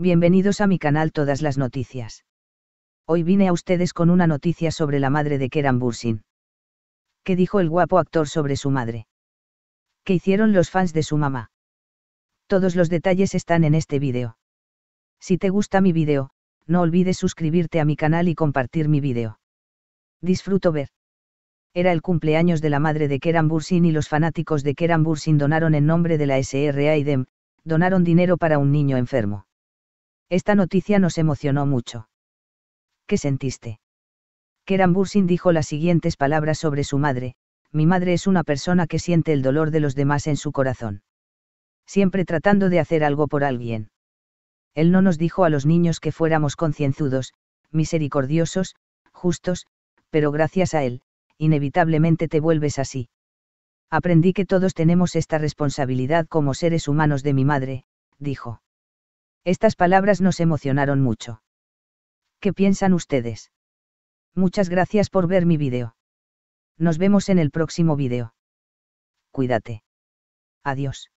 Bienvenidos a mi canal Todas las Noticias. Hoy vine a ustedes con una noticia sobre la madre de Keran Bursin. ¿Qué dijo el guapo actor sobre su madre? ¿Qué hicieron los fans de su mamá? Todos los detalles están en este vídeo. Si te gusta mi vídeo, no olvides suscribirte a mi canal y compartir mi vídeo. Disfruto ver. Era el cumpleaños de la madre de Keran Bursin y los fanáticos de Keran Bursin donaron en nombre de la SRA y DEM, donaron dinero para un niño enfermo. Esta noticia nos emocionó mucho. ¿Qué sentiste? Keran Bursin dijo las siguientes palabras sobre su madre, mi madre es una persona que siente el dolor de los demás en su corazón. Siempre tratando de hacer algo por alguien. Él no nos dijo a los niños que fuéramos concienzudos, misericordiosos, justos, pero gracias a él, inevitablemente te vuelves así. Aprendí que todos tenemos esta responsabilidad como seres humanos de mi madre, dijo. Estas palabras nos emocionaron mucho. ¿Qué piensan ustedes? Muchas gracias por ver mi video. Nos vemos en el próximo video. Cuídate. Adiós.